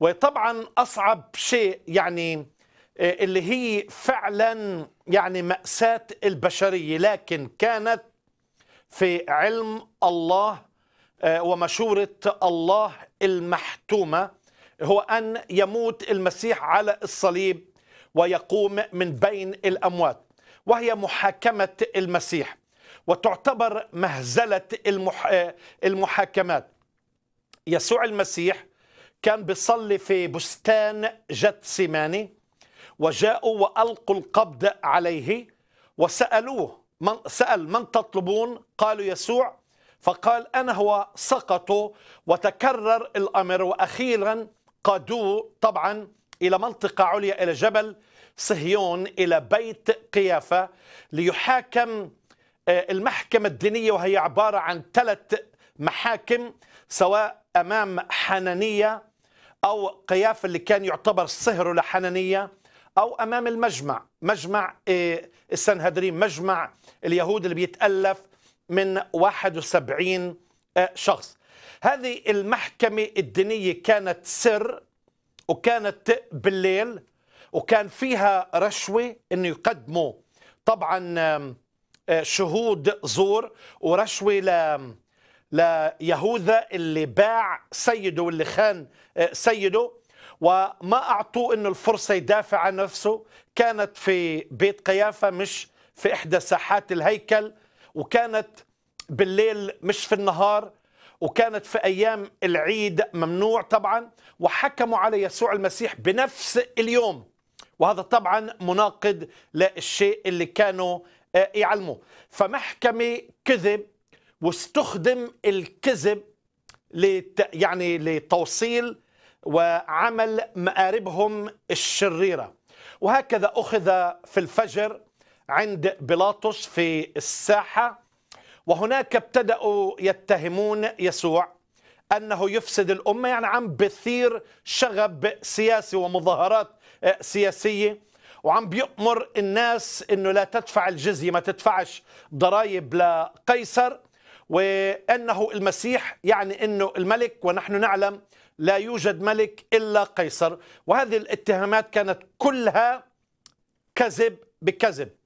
وطبعا اصعب شيء يعني آه، اللي هي فعلا يعني ماساه البشريه لكن كانت في علم الله آه، ومشوره الله المحتومه هو ان يموت المسيح على الصليب ويقوم من بين الاموات وهي محاكمه المسيح وتعتبر مهزله المح... آه، المحاكمات يسوع المسيح كان بيصلي في بستان سيماني وجاءوا وألقوا القبض عليه وسألوه من سأل من تطلبون قالوا يسوع فقال أنا هو سقطوا وتكرر الأمر وأخيرا قادوه طبعا إلى منطقة عليا إلى جبل صهيون إلى بيت قيافة ليحاكم آه، المحكمة الدينية وهي عبارة عن ثلاث محاكم سواء أمام حنانية أو قياف اللي كان يعتبر صهره لحنانية أو أمام المجمع مجمع السنهدرين إيه، مجمع اليهود اللي بيتألف من 71 آه، شخص هذه المحكمة الدينية كانت سر وكانت بالليل وكان فيها رشوة أنه يقدموا طبعا آه، شهود زور ورشوة ليهوذا اللي باع سيده واللي خان آه، سيده وما أعطوه أنه الفرصة يدافع عن نفسه كانت في بيت قيافة مش في إحدى ساحات الهيكل وكانت بالليل مش في النهار وكانت في أيام العيد ممنوع طبعا وحكموا على يسوع المسيح بنفس اليوم وهذا طبعا مناقض للشيء اللي كانوا آه، يعلموه فمحكمة كذب واستخدم الكذب لت يعني لتوصيل وعمل مآربهم الشريرة وهكذا أخذ في الفجر عند بيلاطس في الساحة وهناك ابتدأوا يتهمون يسوع أنه يفسد الأمة يعني عم بثير شغب سياسي ومظاهرات آه، سياسية وعم بيأمر الناس أنه لا تدفع الجزية ما تدفعش ضرائب لقيصر وأنه المسيح يعني أنه الملك ونحن نعلم لا يوجد ملك إلا قيصر وهذه الاتهامات كانت كلها كذب بكذب